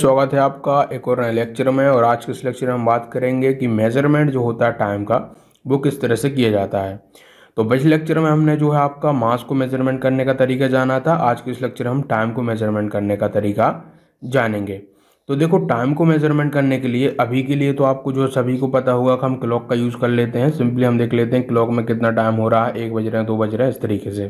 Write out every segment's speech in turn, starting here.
स्वागत है आपका एक और नए लेक्चर में और आज के इस लेक्चर में हम बात करेंगे कि मेजरमेंट जो होता है टाइम का वो किस तरह से किया जाता है तो पिछले लेक्चर में हमने जो है आपका मास को मेजरमेंट करने का तरीका जाना था आज के इस लेक्चर में हम टाइम को मेजरमेंट करने का तरीका जानेंगे तो देखो टाइम को मेजरमेंट करने के लिए अभी के लिए तो आपको जो सभी को पता होगा कि हम क्लॉक का यूज़ कर लेते हैं सिंपली हम देख लेते हैं क्लॉक में कितना टाइम हो रहा है एक बज रहे हैं दो बज रहे हैं इस तरीके से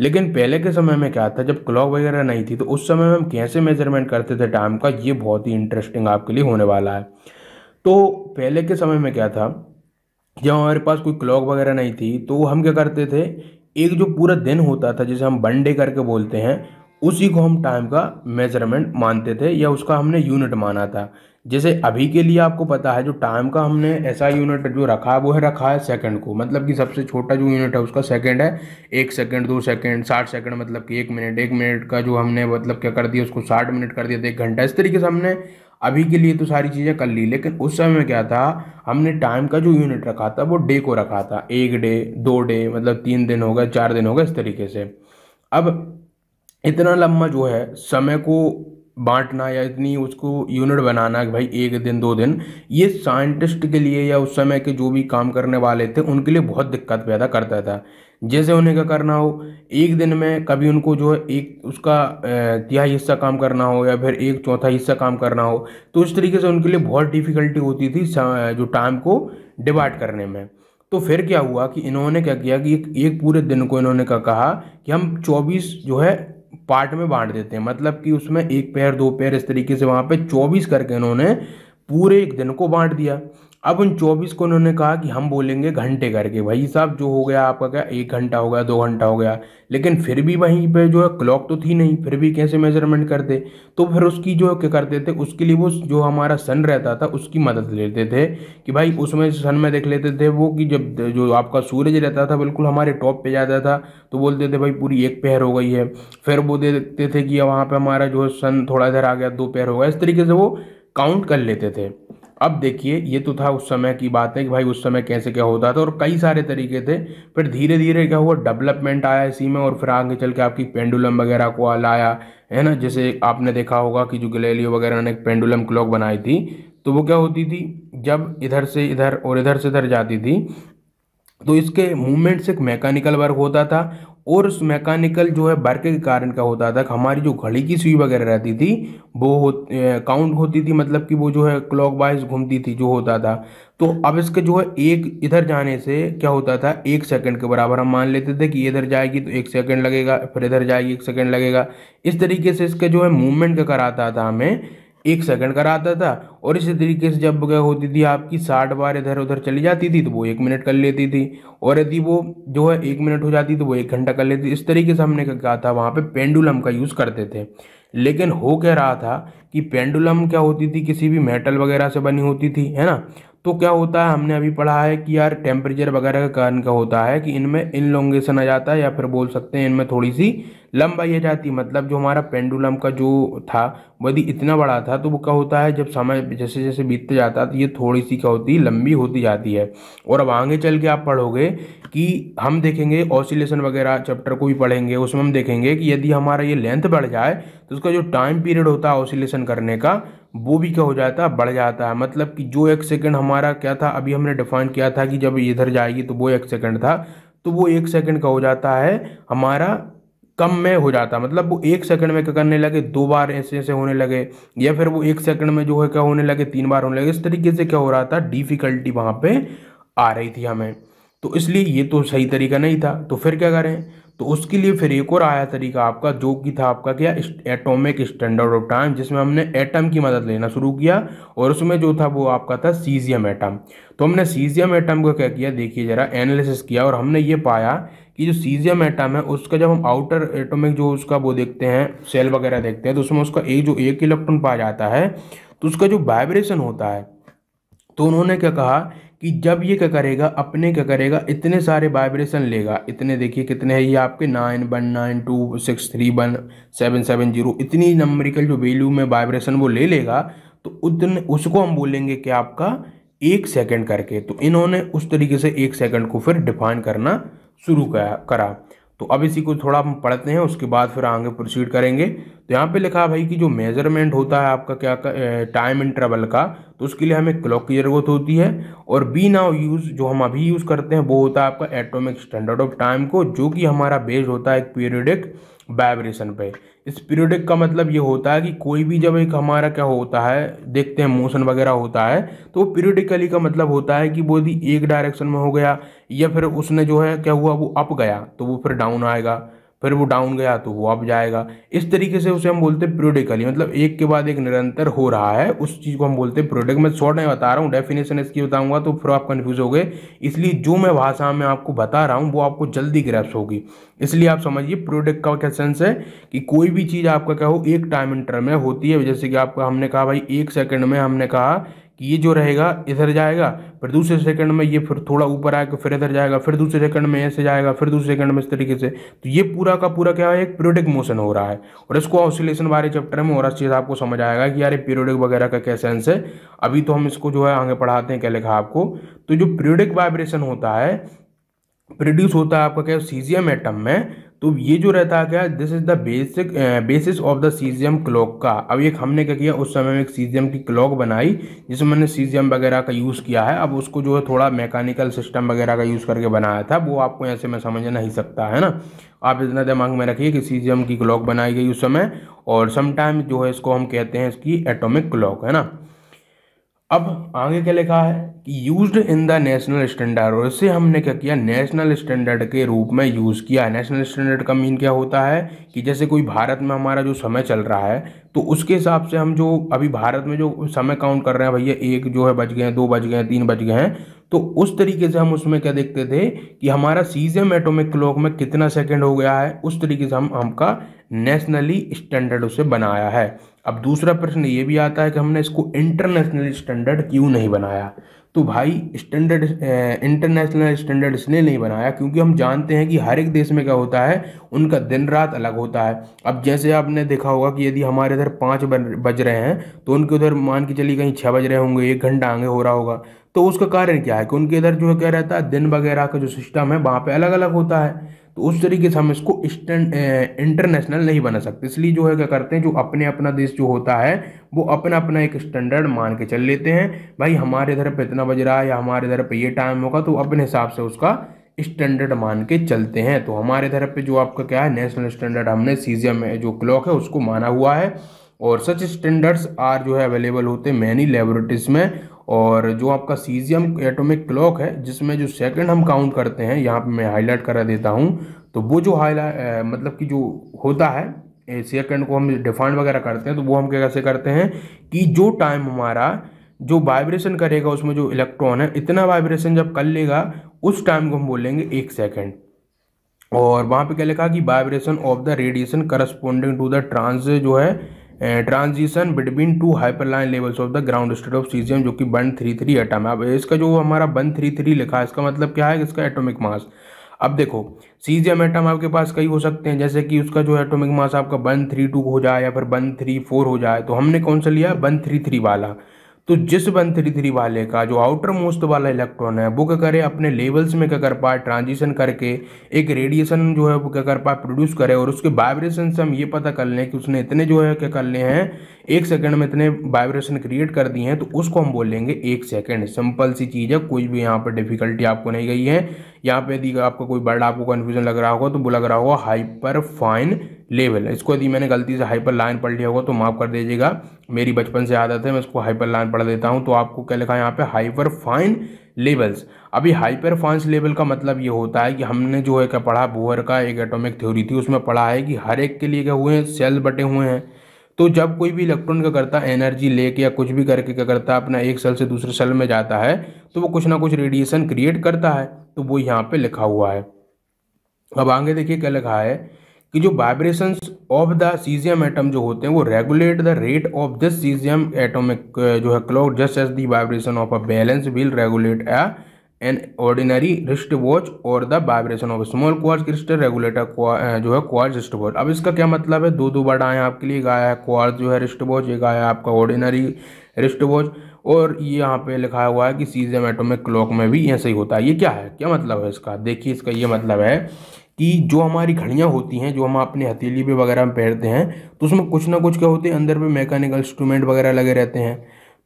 लेकिन पहले के समय में क्या था जब क्लॉक वगैरह नहीं थी तो उस समय में हम कैसे मेजरमेंट करते थे टाइम का ये बहुत ही इंटरेस्टिंग आपके लिए होने वाला है तो पहले के समय में क्या था जब हमारे पास कोई क्लॉक वगैरह नहीं थी तो हम क्या करते थे एक जो पूरा दिन होता था जिसे हम बनडे करके बोलते हैं उसी को हम टाइम का मेजरमेंट मानते थे या उसका हमने यूनिट माना था जैसे अभी के लिए आपको पता है जो टाइम का हमने ऐसा यूनिट जो रखा है वो है रखा है सेकंड को मतलब कि सबसे छोटा जो यूनिट है उसका सेकंड है एक सेकंड दो सेकंड साठ सेकंड मतलब कि एक मिनट एक मिनट का जो हमने मतलब क्या कर दिया उसको साठ मिनट कर दिया था तो एक घंटा इस तरीके से हमने अभी के लिए तो सारी चीज़ें कर ली लेकिन उस समय में क्या था हमने टाइम का जो यूनिट रखा था वो डे को रखा था एक डे दो डे मतलब तीन दिन हो गए चार दिन हो गए इस तरीके से अब इतना लंबा जो है समय को बांटना या इतनी उसको यूनिट बनाना कि भाई एक दिन दो दिन ये साइंटिस्ट के लिए या उस समय के जो भी काम करने वाले थे उनके लिए बहुत दिक्कत पैदा करता था जैसे उन्हें क्या करना हो एक दिन में कभी उनको जो है एक उसका तिहाई हिस्सा काम करना हो या फिर एक चौथा हिस्सा काम करना हो तो इस तरीके से उनके लिए बहुत डिफ़िकल्टी होती थी जो टाइम को डिवाइड करने में तो फिर क्या हुआ कि इन्होंने क्या किया कि एक, एक पूरे दिन को इन्होंने क्या कहा कि हम 24 जो है पार्ट में बांट देते हैं मतलब कि उसमें एक पैर दो पैर इस तरीके से वहाँ पे चौबीस करके इन्होंने पूरे एक दिन को बांट दिया अब उन चौबीस को उन्होंने कहा कि हम बोलेंगे घंटे करके भाई साहब जो हो गया आपका क्या एक घंटा हो गया दो घंटा हो गया लेकिन फिर भी वहीं पे जो है क्लॉक तो थी नहीं फिर भी कैसे मेजरमेंट करते तो फिर उसकी जो क्या करते थे उसके लिए वो जो हमारा सन रहता था उसकी मदद लेते थे कि भाई उसमें सन में देख लेते थे वो कि जब जो आपका सूरज रहता था बिल्कुल हमारे टॉप पर जाता था तो बोलते थे भाई पूरी एक पैर हो गई है फिर वो देखते थे कि वहाँ पर हमारा जो है सन थोड़ा इधर आ गया दो पैर हो गया इस तरीके से वो काउंट कर लेते थे अब देखिए ये तो था उस समय की बात है कि भाई उस समय कैसे क्या होता था और कई सारे तरीके थे फिर धीरे धीरे क्या हुआ डेवलपमेंट आया इसी में और फिर आगे चल के आपकी पेंडुलम वगैरह को लाया है ना जैसे आपने देखा होगा कि जो गलेलियो वगैरह ने एक पेंडुलम क्लॉक बनाई थी तो वो क्या होती थी जब इधर से इधर और इधर से इधर जाती थी तो इसके मूवमेंट से मैकेनिकल वर्क होता था और उस मैकेनिकल जो है बर्क के कारण क्या होता था हमारी जो घड़ी की सुई वगैरह रहती थी वो हो, काउंट होती थी मतलब कि वो जो है क्लॉक वाइज घूमती थी जो होता था तो अब इसके जो है एक इधर जाने से क्या होता था एक सेकंड के बराबर हम मान लेते थे कि इधर जाएगी तो एक सेकंड लगेगा फिर इधर जाएगी एक सेकंड लगेगा इस तरीके से इसके जो है मूवमेंट कराता था हमें एक सेकंड का आता था और इसी तरीके से जब क्या होती थी आपकी साठ बार इधर उधर चली जाती थी तो वो एक मिनट कर लेती थी और यदि वो जो है एक मिनट हो जाती तो वो एक घंटा कर लेती इस तरीके से हमने कहा था वहाँ पे पेंडुलम का यूज़ करते थे लेकिन हो कह रहा था कि पेंडुलम क्या होती थी किसी भी मेटल वगैरह से बनी होती थी है ना तो क्या होता है हमने अभी पढ़ा है कि यार टेम्परेचर वगैरह के कारण क्या होता है कि इनमें इनलोंगेशन आ जाता है या फिर बोल सकते हैं इनमें थोड़ी सी लंबाई आ जाती है मतलब जो हमारा पेंडुलम का जो था यदि इतना बड़ा था तो वो क्या होता है जब समय जैसे जैसे बीतते जाता है तो ये थोड़ी सी क्या होती है लंबी होती जाती है और अब आगे चल के आप पढ़ोगे कि हम देखेंगे ऑसिलेशन वगैरह चैप्टर को भी पढ़ेंगे उसमें हम देखेंगे कि यदि हमारा ये लेंथ बढ़ जाए तो उसका जो टाइम पीरियड होता है ऑसिलेशन करने का वो भी क्या हो जाता है बढ़ जाता है मतलब कि जो एक सेकंड हमारा क्या था अभी हमने डिफाइन किया था कि जब इधर जाएगी तो वो एक सेकंड था तो वो एक सेकंड का हो जाता है हमारा कम में हो जाता मतलब वो एक सेकंड में क्या करने लगे दो बार ऐसे ऐसे होने लगे या फिर वो एक सेकंड में जो है क्या होने लगे तीन बार होने लगे इस तरीके से क्या हो रहा था डिफ़िकल्टी वहाँ पे आ रही थी हमें तो इसलिए ये तो सही तरीका नहीं था तो फिर क्या करें तो उसके लिए फिर एक और आया तरीका आपका जो कि था आपका क्या एटॉमिक स्टैंडर्ड ऑफ टाइम जिसमें हमने एटम की मदद लेना शुरू किया और उसमें जो था वो आपका था सीजियम एटम तो हमने सीजियम एटम को क्या किया देखिए जरा एनालिसिस किया और हमने ये पाया कि जो सीजियम एटम है उसका जब हम आउटर एटोमिक जो उसका वो देखते हैं सेल वगैरह देखते हैं तो उसमें उसका एक जो एक इलेक्ट्रॉन पाया जाता है तो उसका जो वाइब्रेशन होता है तो उन्होंने क्या कहा कि जब ये क्या करेगा अपने क्या करेगा इतने सारे वाइब्रेशन लेगा इतने देखिए कितने हैं ये आपके nine one nine two six three one seven seven zero इतनी नंबरिकल जो वैल्यू में वाइब्रेशन वो ले लेगा तो उतने उसको हम बोलेंगे कि आपका एक सेकंड करके तो इन्होंने उस तरीके से एक सेकंड को फिर डिफाइन करना शुरू करा तो अब इसी को थोड़ा हम पढ़ते हैं उसके बाद फिर आगे प्रोसीड करेंगे तो यहाँ पे लिखा है भाई कि जो मेजरमेंट होता है आपका क्या टाइम इंटरवल का तो उसके लिए हमें क्लॉक की ज़रूरत होती है और बी नाउ यूज़ जो हम अभी यूज़ करते हैं वो होता है आपका एटॉमिक स्टैंडर्ड ऑफ टाइम को जो कि हमारा बेस्ड होता है एक पीरियडिक वाइब्रेशन पे इस पीरियडिक का मतलब ये होता है कि कोई भी जब एक हमारा क्या होता है देखते हैं मोशन वगैरह होता है तो वो पीरियडिकली का मतलब होता है कि वो यदि एक डायरेक्शन में हो गया या फिर उसने जो है क्या हुआ वो अप गया तो वो फिर डाउन आएगा फिर वो डाउन गया तो वो अप जाएगा इस तरीके से उसे हम बोलते हैं प्रोडिकली मतलब एक के बाद एक निरंतर हो रहा है उस चीज़ को हम बोलते हैं प्रोडक्ट मैं शॉर्ट में बता रहा हूँ डेफिनेशन इसकी बताऊंगा तो फिर आप कन्फ्यूज हो गए इसलिए जो मैं भाषा में आपको बता रहा हूँ वो आपको जल्दी ग्रैप्स होगी इसलिए आप समझिए प्रोडक्ट का क्या सेंस है कि कोई भी चीज़ आपका क्या हो एक टाइम इंटर में होती है जैसे कि आपका हमने कहा भाई एक सेकेंड में हमने कहा कि ये जो रहेगा इधर जाएगा फिर दूसरे सेकंड में ये फिर थोड़ा ऊपर आएगा फिर इधर जाएगा फिर दूसरे सेकंड में ऐसे जाएगा फिर दूसरे सेकंड में इस तरीके से तो ये पूरा का पूरा क्या है एक पीरियोडिक मोशन हो रहा है और इसको ऑसिलेशन वाले चैप्टर में और चीज़ आपको समझ आएगा कि यार पीरियोडिक वगैरह का क्या सेंस है अभी तो हम इसको जो है आगे पढ़ाते हैं क्या लिखा आपको तो जो पीरियोडिक वाइब्रेशन होता है प्रोड्यूस होता है आपका क्या सीजियम एटम में तो ये जो रहता है क्या this is the basic basis of the caesium clock का अब एक हमने क्या किया उस समय में एक सीजियम की क्लॉक बनाई जिसमें मैंने सीजियम वगैरह का यूज़ किया है अब उसको जो है थोड़ा मैकेनिकल सिस्टम वगैरह का यूज़ करके बनाया था वो आपको ऐसे में समझ नहीं सकता है ना आप इतना दिमाग में रखिए कि सीजियम की क्लॉक बनाई गई उस समय और समटाइम जो है इसको हम कहते हैं इसकी एटोमिक क्लॉक है ना अब आगे क्या लिखा है कि use in the national standard और इसे हमने क्या किया नेशनल स्टैंडर्ड के रूप में यूज़ किया नेशनल स्टैंडर्ड का मीन क्या होता है कि जैसे कोई भारत में हमारा जो समय चल रहा है तो उसके हिसाब से हम जो अभी भारत में जो समय काउंट कर रहे हैं भैया एक जो है बज गए हैं दो बज गए हैं तीन बज गए हैं तो उस तरीके से हम उसमें क्या देखते थे कि हमारा सीजियम एटोमिक क्लॉक में कितना सेकेंड हो गया है उस तरीके से हम हमका नेशनली स्टैंडर्ड उसे बनाया है अब दूसरा प्रश्न ये भी आता है कि हमने इसको इंटरनेशनली स्टैंडर्ड क्यों नहीं बनाया तो भाई स्टैंडर्ड इंटरनेशनल स्टैंडर्ड इसलिए नहीं बनाया क्योंकि हम जानते हैं कि हर एक देश में क्या होता है उनका दिन रात अलग होता है अब जैसे आपने देखा होगा कि यदि हमारे इधर पाँच बज रहे हैं तो उनके उधर मान के चलिए कहीं छः बज रहे होंगे एक घंटा आगे हो रहा होगा तो उसका कारण क्या है कि उनके इधर जो है क्या रहता है दिन वगैरह का जो सिस्टम है वहाँ पर अलग अलग होता है तो उस तरीके से हम इसको इंटरनेशनल नहीं बना सकते इसलिए जो है क्या करते हैं जो अपने अपना देश जो होता है वो अपना अपना एक स्टैंडर्ड मान के चल लेते हैं भाई हमारे इधर पर इतना बज रहा है या हमारे इधर पर ये टाइम होगा तो अपने हिसाब से उसका स्टैंडर्ड मान के चलते हैं तो हमारे इधर पर जो आपका क्या है नेशनल स्टैंडर्ड हमने सीजियम में जो क्लॉक है उसको माना हुआ है और सच स्टैंडर्ड्स आर जो है अवेलेबल होते हैं मैनी लेबोरेटरीज में और जो आपका सीजियम एटॉमिक क्लॉक है जिसमें जो सेकंड हम काउंट करते हैं यहाँ पे मैं हाईलाइट करा देता हूँ तो वो जो हाईलाइट मतलब कि जो होता है सेकंड को हम डिफाइंड वगैरह करते हैं तो वो हम कैसे करते हैं कि जो टाइम हमारा जो वाइब्रेशन करेगा उसमें जो इलेक्ट्रॉन है इतना वाइब्रेशन जब कर लेगा उस टाइम को हम बोलेंगे एक सेकेंड और वहाँ पे क्या लिखा कि vibration of the radiation corresponding to the trans जो है transition between two hyperfine levels of the ground state of caesium जो कि वन थ्री थ्री एटम है अब इसका जो हमारा वन थ्री थ्री लिखा है इसका मतलब क्या है इसका एटॉमिक मास अब देखो सीजियम एटम आपके पास कई हो सकते हैं जैसे कि उसका जो एटॉमिक मास आपका वन थ्री टू हो जाए या फिर वन थ्री फोर हो जाए तो हमने कौन सा लिया वन थ्री थ्री वाला तो जिस वन थ्री थ्री वाले का जो आउटर मोस्ट वाला इलेक्ट्रॉन है वो क्या करे अपने लेवल्स में क्या कर पाए ट्रांजिशन करके एक रेडिएशन जो है वो क्या कर पाए प्रोड्यूस करे और उसके वाइब्रेशन से हम ये पता कर लें कि उसने इतने जो है क्या कर लिए हैं एक सेकंड में इतने वाइब्रेशन क्रिएट कर दिए हैं तो उसको हम बोलेंगे एक सेकेंड सिंपल सी चीज़ है कोई भी यहाँ पर डिफिकल्टी आपको नहीं गई है यहाँ पर यदि आपका कोई बर्ड आपको कन्फ्यूजन लग रहा होगा तो वो लग रहा होगा हाइपर फाइन लेवल इसको यदि मैंने गलती से हाइपर लाइन पढ़ लिया होगा तो माफ़ कर दीजिएगा मेरी बचपन से आदत है मैं इसको हाइपर लाइन पढ़ देता हूँ तो आपको क्या लिखा है यहाँ पे हाइपर फाइन लेवल्स अभी हाइपर फाइन लेवल का मतलब ये होता है कि हमने जो है क्या पढ़ा बोहर का एक एटोमिक थ्योरी थी उसमें पढ़ा है कि हर एक के लिए क्या हुए हैं सेल्स बटे हुए हैं तो जब कोई भी इलेक्ट्रॉन क्या करता है एनर्जी लेके या कुछ भी करके क्या करता है अपना एक सेल से दूसरे सेल में जाता है तो वो कुछ ना कुछ रेडिएशन क्रिएट करता है तो वो यहाँ पे लिखा हुआ है अब आगे देखिए क्या लिखा है कि जो vibrations of the caesium atom जो होते हैं वो regulate the rate of this caesium atomic जो है clock just as the vibration of a balance will regulate a an ordinary wrist watch और the vibration of small quartz crystal regulator जो है quartz wrist watch अब इसका क्या मतलब है दो दो बार आए आपके लिए गाया है क्वार्ज जो है रिस्ट वॉच एक आया आपका ऑर्डिनरी रिस्ट वॉच और ये यहाँ पे लिखा हुआ है कि सीजियम एटोमिक क्लॉक में भी ऐसे ही होता है ये क्या है क्या मतलब है इसका देखिए इसका ये मतलब है कि जो हमारी घड़ियाँ होती हैं जो हम अपने हथेली पे वगैरह में पहनते हैं तो उसमें कुछ ना कुछ क्या होते हैं अंदर पे मैकेनिकल इंस्ट्रूमेंट वगैरह लगे रहते हैं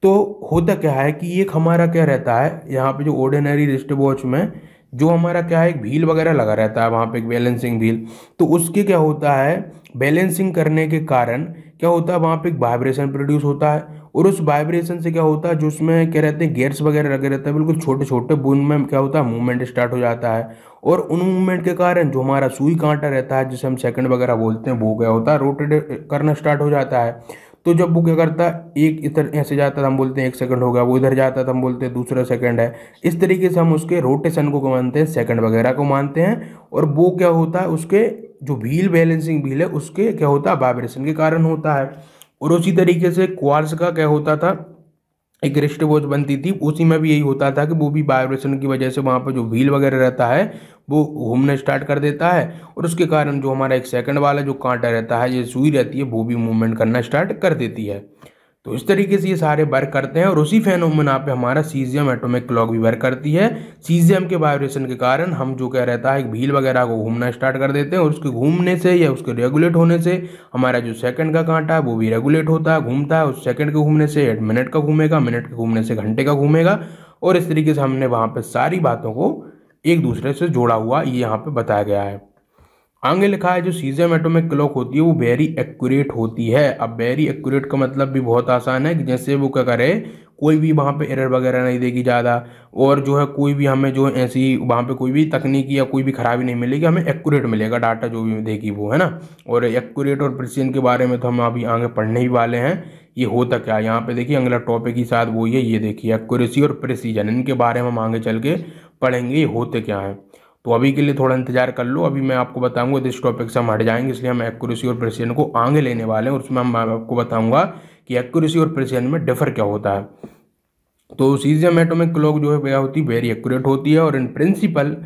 तो होता क्या है कि एक हमारा क्या रहता है यहाँ पे जो ऑर्डिनरी रिस्ट वॉच में जो हमारा क्या है एक भील वगैरह लगा रहता है वहाँ पे एक बैलेंसिंग भील तो उसके क्या होता है बैलेंसिंग करने के कारण क्या होता है वहाँ पे एक वाइब्रेशन प्रोड्यूस होता है और उस वाइब्रेशन से क्या होता है जो उसमें क्या रहते हैं गेयर्स वगैरह लगे रहते हैं बिल्कुल छोटे छोटे बूंद में क्या होता है मूवमेंट स्टार्ट हो जाता है और उन मूवमेंट के कारण जो हमारा सुई कांटा रहता है जिसे हम सेकंड वगैरह बोलते हैं वो क्या होता है रोटेट करना स्टार्ट हो जाता है तो जब वो क्या करता है एक इधर ऐसे जाता था हम बोलते हैं एक सेकंड हो गया वो इधर जाता था हम बोलते हैं दूसरा सेकंड है इस तरीके से हम उसके रोटेशन को मानते हैं सेकंड वगैरह को मानते हैं और वो क्या होता है उसके जो व्हील बैलेंसिंग व्हील है उसके क्या होता है वाइब्रेशन के कारण होता है और उसी तरीके से क्वार्स का क्या होता था एक रिस्ट वॉच बनती थी उसी में भी यही होता था कि वो भी वाइब्रेशन की वजह से वहाँ पर जो व्हील वगैरह रहता है वो घूमना स्टार्ट कर देता है और उसके कारण जो हमारा एक सेकंड वाला जो कांटा रहता है ये सुई रहती है वो भी मूवमेंट करना स्टार्ट कर देती है तो इस तरीके से ये सारे वर्क करते हैं और उसी फेनोमिना पे हमारा सीजियम एटोमिक क्लॉक भी वर्क करती है सीजियम के वाइब्रेशन के कारण हम जो क्या रहता है भील वगैरह को घूमना स्टार्ट कर देते हैं और उसके घूमने से या उसके रेगुलेट होने से हमारा जो सेकंड का कांटा है वो भी रेगुलेट होता है घूमता है उस सेकेंड के घूमने से मिनट का घूमेगा मिनट के घूमने से घंटे का घूमेगा और इस तरीके से हमने वहाँ पर सारी बातों को एक दूसरे से जोड़ा हुआ ये यहाँ पर बताया गया है आगे लिखा है जो सीजियम एटोमिक क्लॉक होती है वो वेरी एक्यूरेट होती है अब वेरी एक्यूरेट का मतलब भी बहुत आसान है कि जैसे वो क्या करे कोई भी वहाँ पे एरर वगैरह नहीं देगी ज़्यादा और जो है कोई भी हमें जो ऐसी वहाँ पे कोई भी तकनीकी या कोई भी खराबी नहीं मिलेगी हमें एक्यूरेट मिलेगा डाटा जो भी देगी वो है ना और एक्यूरेट और प्रिसीजन के बारे में तो हम अभी आगे पढ़ने ही वाले हैं ये होता क्या यहाँ पे देखिए अगला टॉपिक ही साथ वो ये ये देखिए एक्यूरेसी और प्रिसीजन इनके बारे में हम आगे चल के पढ़ेंगे ये होते क्या हैं तो अभी के लिए थोड़ा इंतजार कर लो अभी मैं आपको बताऊंगा इस टॉपिक से हम हट जाएंगे इसलिए हम एक्यूरेसी और प्रेसिजन को आगे लेने वाले हैं उसमें हम आपको बताऊंगा कि एक्यूरेसी और प्रेसिजन में डिफर क्या होता है तो सीजियम एटोमिक क्लॉक जो है वह होती वेरी एक्यूरेट होती है और in principle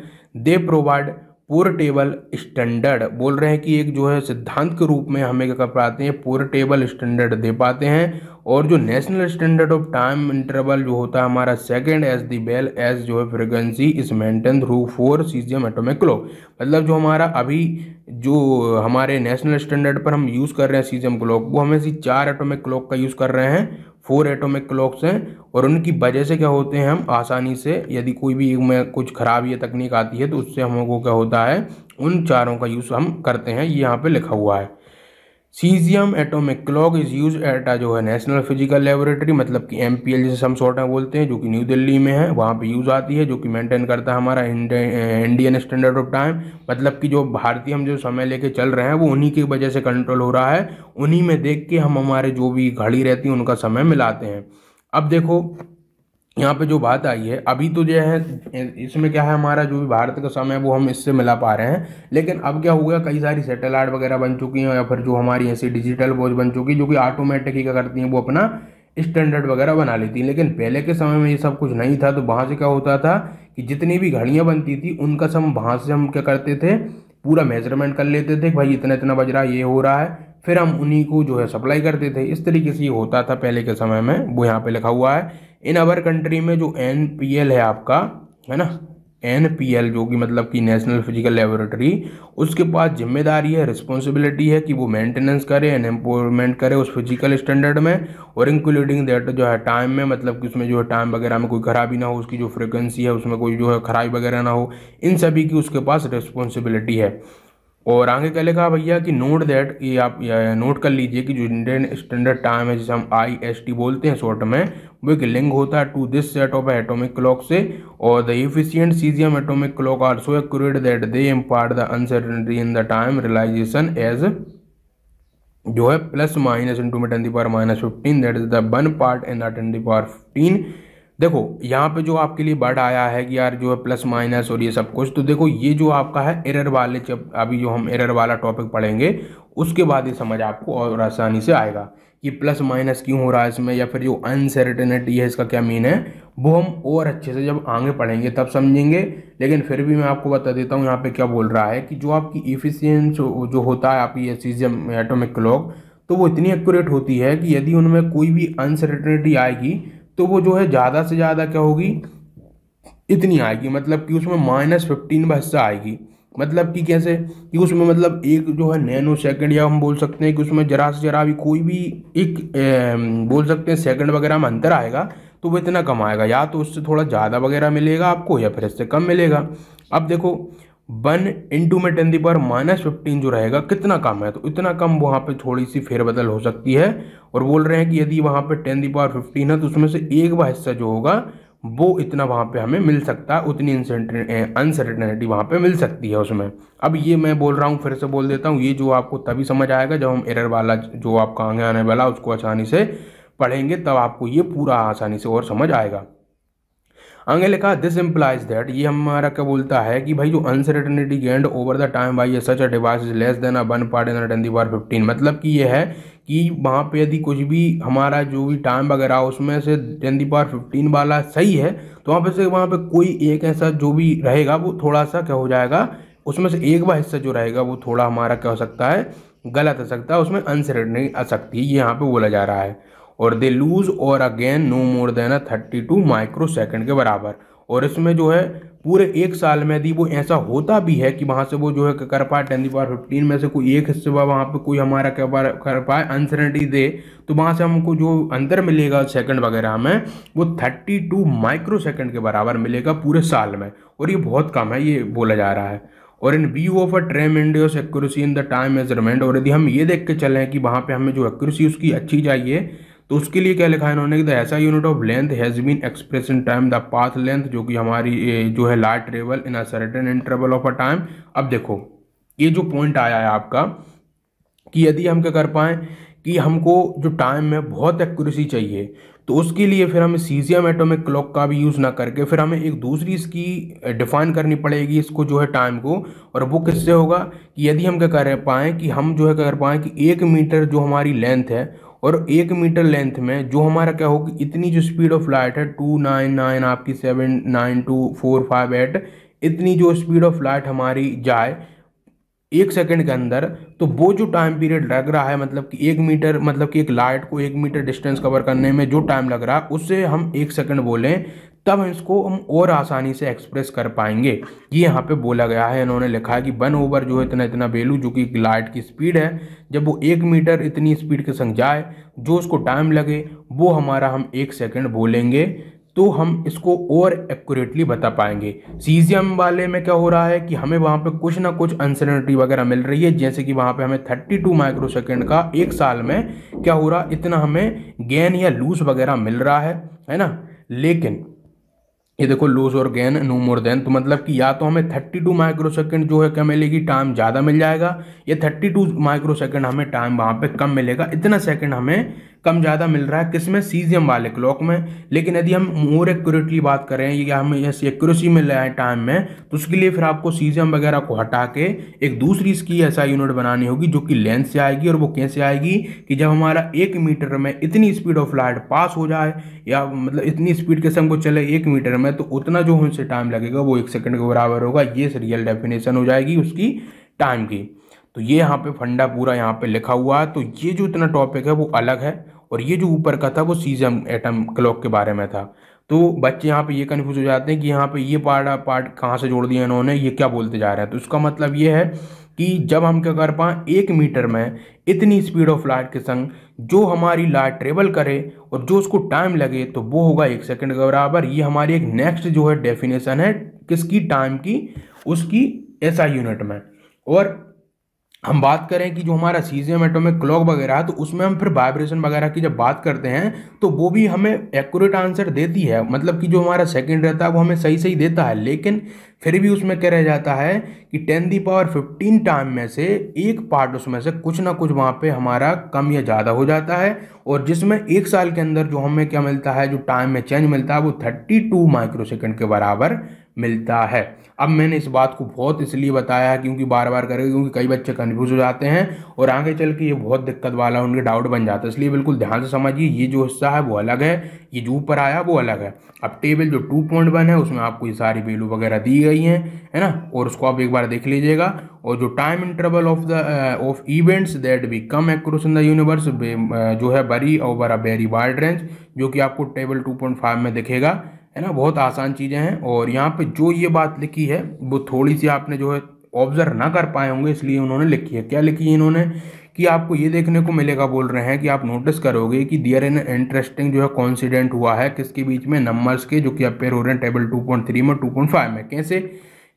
they provide portable standard बोल रहे हैं कि एक जो है सिद्धांत के रूप में हमें क्या कर पाते हैं पोर्टेबल स्टैंडर्ड दे पाते हैं और जो national standard of time interval जो होता है हमारा second as the bell as जो है frequency is maintain through four caesium atomic clock मतलब जो हमारा अभी जो हमारे नेशनल स्टैंडर्ड पर हम यूज़ कर रहे हैं सीजियम क्लॉक वो हमें चार एटोमिक क्लॉक का यूज़ कर रहे हैं फोर एटोमिक क्लॉक्स हैं और उनकी वजह से क्या होते हैं हम आसानी से यदि कोई भी में कुछ ख़राब या तकनीक आती है तो उससे हम लोगों को क्या होता है उन चारों का यूज़ हम करते हैं ये यहाँ पर लिखा हुआ है caesium atomic clock is use at आ जो है नेशनल फिजिकल लेबोरेटरी मतलब कि एम पी एल जिसे हम शॉर्ट में बोलते हैं जो कि न्यू दिल्ली में है वहाँ पे यूज़ आती है जो कि मेंटेन करता है हमारा इंडियन स्टैंडर्ड ऑफ टाइम मतलब कि जो भारतीय हम जो समय लेके चल रहे हैं वो उन्हीं की वजह से कंट्रोल हो रहा है उन्हीं में देख के हम हमारे जो भी घड़ी रहती है उनका समय मिलाते हैं अब देखो यहाँ पे जो बात आई है अभी तो जो है इसमें क्या है हमारा जो भी भारत का समय है वो हम इससे मिला पा रहे हैं लेकिन अब क्या हुआ कई सारी सेटेलाइट वगैरह बन चुकी हैं या फिर जो हमारी ऐसी डिजिटल वॉच बन चुकी है जो कि ऑटोमेटिक ही क्या करती हैं वो अपना स्टैंडर्ड वगैरह बना लेती हैं लेकिन पहले के समय में ये सब कुछ नहीं था तो वहाँ से क्या होता था कि जितनी भी घड़ियाँ बनती थी उनका सब वहाँ से हम क्या करते थे पूरा मेजरमेंट कर लेते थे भाई इतना इतना बज रहा है ये हो रहा है फिर हम उन्हीं को जो है सप्लाई करते थे इस तरीके से ये होता था पहले के समय में वो यहाँ पे लिखा हुआ है इन अवर कंट्री में जो एन है आपका है ना एन जो कि मतलब कि नेशनल फिजिकल लेबोरेटरी उसके पास जिम्मेदारी है रिस्पॉन्सिबिलिटी है कि वो मेंटेनेंस करे एंड एम्पोवमेंट करे उस फिजिकल स्टैंडर्ड में और इंक्लूडिंग दैट जो है टाइम में मतलब कि उसमें जो है टाइम वगैरह में कोई खराबी ना हो उसकी जो फ्रिक्वेंसी है उसमें कोई जो है खराबी वगैरह ना हो इन सभी की उसके पास रिस्पॉन्सिबिलिटी है और आगे क्या लिखा भैया कि नोट दैट ये आप नोट कर लीजिए कि जो इंडियन स्टैंडर्ड टाइम है जिसे हम आई बोलते हैं शॉर्ट में वो एक लिंक होता है to this set of atomic clock से और the efficient caesium atomic clock are so accurate that they impart the uncertainty in the time realisation as जो है प्लस माइनस इंटू में ten the power minus fifteen that is the one part in the ten the power fifteen देखो यहाँ पे जो आपके लिए bird आया है कि यार जो है प्लस माइनस और ये सब कुछ तो देखो ये जो आपका है एरर वाले जब अभी जो हम एरर वाला टॉपिक पढ़ेंगे उसके बाद ये समझ आपको और आसानी से आएगा कि प्लस माइनस क्यों हो रहा है इसमें या फिर जो अनसर्टेनिटी है इसका क्या मीन है वो हम और अच्छे से जब आगे पढ़ेंगे तब समझेंगे लेकिन फिर भी मैं आपको बता देता हूँ यहाँ पे क्या बोल रहा है कि जो आपकी इफिशियंस जो होता है आपकी एसीजियम एटोमिक क्लॉक तो वो इतनी एक्यूरेट होती है कि यदि उनमें कोई भी अनसर्टेनिटी आएगी तो वो जो है ज़्यादा से ज़्यादा क्या होगी इतनी आएगी मतलब कि उसमें माइनस फिफ्टीन का हिस्सा आएगी मतलब कि कैसे कि उसमें मतलब एक जो है नैनो सेकंड या हम बोल सकते हैं कि उसमें जरा से जरा भी कोई भी एक ए, बोल सकते हैं सेकंड वगैरह में अंतर आएगा तो वो इतना कम आएगा या तो उससे थोड़ा ज़्यादा वगैरह मिलेगा आपको या फिर इससे कम मिलेगा अब देखो वन इंटू में ten the power minus fifteen जो रहेगा कितना कम है तो इतना कम वहाँ पे थोड़ी सी फेरबदल हो सकती है और बोल रहे हैं कि यदि वहाँ पे टेन दी पावर फिफ्टीन है तो उसमें से एक वह हिस्सा जो होगा वो इतना वहाँ पे हमें मिल सकता है उतनी अनसर्टेनिटी वहाँ पे मिल सकती है उसमें अब ये मैं बोल रहा हूँ फिर से बोल देता हूँ ये जो आपको तभी समझ आएगा जब हम एरर वाला जो आपका आगे आने वाला उसको आसानी से पढ़ेंगे तब आपको ये पूरा आसानी से और समझ आएगा आगे लिखा दिस इम्प्लाइज दैट ये हमारा क्या बोलता है कि भाई जो uncertainty gained over the time by such a device is less than a one part in ten the bar fifteen मतलब कि ये है कि वहाँ पे यदि कुछ भी हमारा जो भी टाइम वगैरह उसमें से टेन दी पार फिफ्टीन वाला सही है तो वहाँ पे से वहाँ पे कोई एक ऐसा जो भी रहेगा वो थोड़ा सा क्या हो जाएगा उसमें से एक बार हिस्सा जो रहेगा वो थोड़ा हमारा क्या हो सकता है गलत हो सकता है उसमें अनसर्टनिटी आ सकती है ये यहाँ पर बोला जा रहा है और they lose or again no more than a thirty two microsecond के बराबर और इसमें जो है पूरे एक साल में यदि वो ऐसा होता भी है कि वहाँ से वो जो है कर पाए टेन दी पावर फिफ्टीन में से कोई एक हिस्से वहाँ पे कोई हमारा कर कर पाए अनसर्टी दे तो वहाँ से हमको जो अंतर मिलेगा सेकंड वगैरह में वो थर्टी टू माइक्रो सेकंड के बराबर मिलेगा पूरे साल में और ये बहुत कम है ये बोला जा रहा है और इन व्यू ऑफ अ ट्रेम tremendous accuracy in the time measurement और यदि हम ये देख के चलें कि वहाँ पर हमें जो एक्यूरेसी उसकी अच्छी चाहिए तो उसके लिए क्या लिखा है इन्होंने कि द ऐसा unit of length has been express in time the path length जो कि हमारी जो है light travel in a certain interval of a time अब देखो ये जो पॉइंट आया है आपका कि यदि हम क्या कर पाएँ कि हमको जो टाइम है बहुत एक्यूरेसी चाहिए तो उसके लिए फिर हमें सीजियम एटोमिक क्लॉक का भी यूज़ ना करके फिर हमें एक दूसरी इसकी डिफाइन करनी पड़ेगी इसको जो है टाइम को और वो किससे होगा कि यदि हम क्या कर पाएँ कि हम जो है कर पाएँ कि एक मीटर जो हमारी लेंथ है और एक मीटर लेंथ में जो हमारा क्या होगा इतनी जो स्पीड ऑफ लाइट है टू नाइन नाइन आपकी seven nine two four five eight इतनी जो स्पीड ऑफ लाइट हमारी जाए एक सेकंड के अंदर तो वो जो टाइम पीरियड लग रहा है मतलब कि एक मीटर मतलब कि एक लाइट को एक मीटर डिस्टेंस कवर करने में जो टाइम लग रहा है उससे हम एक सेकंड बोलें तब हम इसको हम और आसानी से एक्सप्रेस कर पाएंगे ये यहाँ पे बोला गया है इन्होंने लिखा है कि वन ओवर जो है इतना इतना वेलू जो कि लाइट की स्पीड है जब वो एक मीटर इतनी स्पीड के संग जाए जो उसको टाइम लगे वो हमारा हम एक सेकेंड बोलेंगे तो हम इसको और एक्यूरेटली बता पाएंगे सीजियम वाले में क्या हो रहा है कि हमें वहाँ पे कुछ ना कुछ अनसर्टनिटी वगैरह मिल रही है जैसे कि वहाँ पे हमें 32 माइक्रो सेकेंड का एक साल में क्या हो रहा इतना हमें गेन या लूज वगैरह मिल रहा है है ना लेकिन ये देखो लूज और गेन नो मोर देन तो मतलब कि या तो हमें 32 माइक्रो सेकेंड जो है क्या मिलेगी टाइम ज़्यादा मिल जाएगा या 32 माइक्रो सेकेंड हमें टाइम वहाँ पे कम मिलेगा इतना सेकेंड हमें कम ज़्यादा मिल रहा है किस में सीजियम वाले क्लॉक में लेकिन यदि हम मोर एक्यूरेटली बात करें या हम एक्यूरेसी में लाए टाइम में तो उसके लिए फिर आपको सीजियम वगैरह को हटा के एक दूसरी इसकी ऐसा यूनिट बनानी होगी जो कि लेंथ से आएगी और वो कैसे आएगी कि जब हमारा एक मीटर में इतनी स्पीड ऑफ लाइट पास हो जाए या मतलब इतनी स्पीड के संग को चले एक मीटर में तो उतना जो हमसे टाइम लगेगा वो एक सेकेंड के बराबर होगा ये रियल डेफिनेशन हो जाएगी उसकी टाइम की तो ये यहाँ पे फंडा पूरा यहाँ पे लिखा हुआ है तो ये जो इतना टॉपिक है वो अलग है और ये जो ऊपर का था वो सीजम एटम क्लॉक के बारे में था तो बच्चे यहाँ पे ये कन्फ्यूज हो जाते हैं कि यहाँ पे ये पार्ट पार्ट कहाँ से जोड़ दिया इन्होंने ये क्या बोलते जा रहे हैं तो उसका मतलब ये है कि जब हम क्या कर पाएँ एक मीटर में इतनी स्पीड ऑफ लाइट के संग जो हमारी लाइट ट्रेवल करे और जो उसको टाइम लगे तो वो होगा एक सेकेंड के बराबर ये हमारी एक नेक्स्ट जो है डेफिनेशन है किसकी टाइम की उसकी ऐसा यूनिट में और हम बात करें कि जो हमारा सीजियम एटॉमिक क्लॉक वगैरह है तो उसमें हम फिर वाइब्रेशन वगैरह की जब बात करते हैं तो वो भी हमें एक्यूरेट आंसर देती है मतलब कि जो हमारा सेकंड रहता है वो हमें सही सही देता है लेकिन फिर भी उसमें क्या रह जाता है कि ten the power fifteen time में से एक पार्ट उसमें से कुछ ना कुछ वहाँ पर हमारा कम या ज़्यादा हो जाता है और जिसमें एक साल के अंदर जो हमें क्या मिलता है जो टाइम में चेंज मिलता है वो थर्टी टू माइक्रो सेकेंड के बराबर मिलता है अब मैंने इस बात को बहुत इसलिए बताया है क्योंकि बार बार करेंगे क्योंकि कई बच्चे कन्फ्यूज हो जाते हैं और आगे चल के ये बहुत दिक्कत वाला उनके डाउट बन जाता है इसलिए बिल्कुल ध्यान से समझिए ये जो हिस्सा है वो अलग है ये जो ऊपर आया वो अलग है अब टेबल जो टू पॉइंट वन है उसमें आपको ये सारी वेलू वगैरह दी गई हैं है ना और उसको आप एक बार देख लीजिएगा और जो time interval of the of events that be come across in the universe जो है vary over a very wide range जो कि आपको टेबल टू पॉइंट फाइव में दिखेगा है ना बहुत आसान चीज़ें हैं और यहाँ पे जो ये बात लिखी है वो थोड़ी सी आपने जो है ऑब्जर्व ना कर पाए होंगे इसलिए उन्होंने लिखी है क्या लिखी है इन्होंने कि आपको ये देखने को मिलेगा बोल रहे हैं कि आप नोटिस करोगे कि दियर इन इंटरेस्टिंग जो है कॉन्सिडेंट हुआ है किसके बीच में नंबर्स के जो कि अपेयर हो रहे हैं टेबल टू में टू में कैसे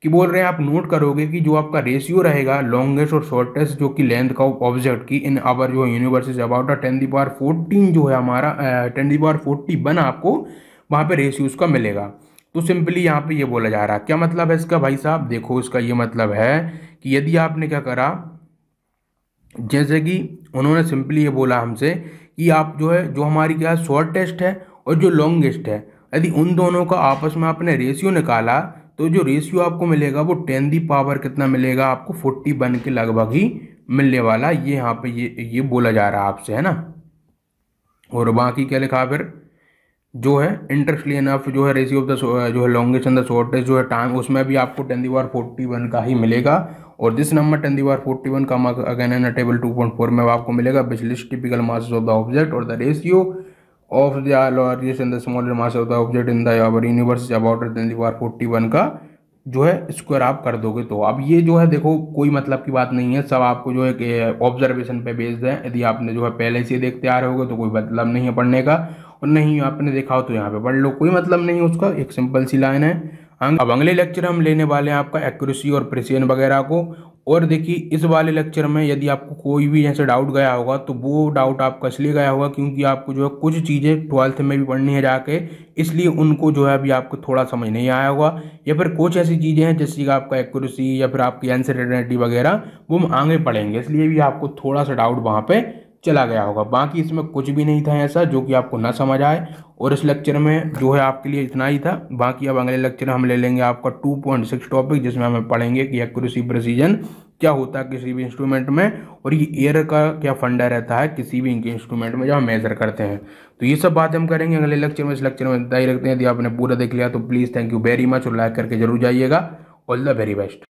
कि बोल रहे हैं आप नोट करोगे कि जो आपका रेशियो रहेगा लॉन्गेस्ट और शॉर्टेस्ट जो कि लेंथ का ऑब्जेक्ट की इन आवर जो universe is about ten the power fourteen जो है हमारा ten the power forty one आपको वहाँ पे रेशियो उसका मिलेगा तो सिंपली यहाँ पे ये यह बोला जा रहा है क्या मतलब है इसका भाई साहब देखो इसका ये मतलब है कि यदि आपने क्या करा जैसे कि उन्होंने सिंपली ये बोला हमसे कि आप जो है जो हमारी क्या शॉर्टेस्ट है और जो लॉन्गेस्ट है यदि उन दोनों का आपस में आपने रेशियो निकाला तो जो रेशियो आपको मिलेगा वो टेन दी पावर कितना मिलेगा आपको फोर्टी बन के लगभग ही मिलने वाला ये यहाँ पे ये ये बोला जा रहा है आपसे है ना और बाकी क्या लिखा फिर जो है इंटरेस्टली इनफ जो है रेशियो ऑफ द जो है लॉन्गेस्ट एंड द शॉर्टेस्ट जो है टाइम उसमें भी आपको टेन दीवार फोर्टी वन का ही मिलेगा और this number ten the power forty one का again an table two point four में आपको मिलेगा बिजलिस typical masses of the object और the ratio of the largest and the smaller mass of the object in the universe about ten the power forty one का जो है square आप कर दोगे तो अब ये जो है देखो कोई मतलब की बात नहीं है सब आपको जो है ऑब्जर्वेशन पे बेस्ड है यदि आपने जो है पहले से देखते आ रहे होगे तो कोई मतलब नहीं है पढ़ने का और नहीं आपने देखा हो तो यहाँ पे पढ़ लो कोई मतलब नहीं उसका एक सिंपल सी लाइन है अब अगले लेक्चर हम लेने वाले हैं आपका एक्यूरेसी और प्रेसियन वगैरह को और देखिए इस वाले लेक्चर में यदि आपको कोई भी ऐसे डाउट गया होगा तो वो डाउट आपका इसलिए गया होगा क्योंकि आपको जो है कुछ चीज़ें ट्वेल्थ में भी पढ़नी है जाके इसलिए उनको जो है अभी आपको थोड़ा समझ नहीं आया होगा या फिर कुछ ऐसी चीज़ें हैं जैसे कि आपका एक्यूरेसी या फिर आपकी आंसर वगैरह वो हम आगे पढ़ेंगे इसलिए भी आपको थोड़ा सा डाउट वहाँ पर चला गया होगा बाकी इसमें कुछ भी नहीं था ऐसा जो कि आपको ना समझ आए और इस लेक्चर में जो है आपके लिए इतना ही था बाकी अब अगले लेक्चर हम ले लेंगे आपका टू पॉइंट सिक्स टॉपिक जिसमें हमें पढ़ेंगे कि एक्यूरेसी प्रोसीजन क्या होता है किसी भी इंस्ट्रूमेंट में और ये एयर का क्या फंडा रहता है किसी भी इनके इंस्ट्रूमेंट में जो हम मेज़र करते हैं तो ये सब बात हम करेंगे अगले लेक्चर में इस लेक्चर में इतना ही रखते हैं यदि आपने पूरा देख लिया तो please thank you very much और लाइक करके जरूर जाइएगा ऑल द वेरी बेस्ट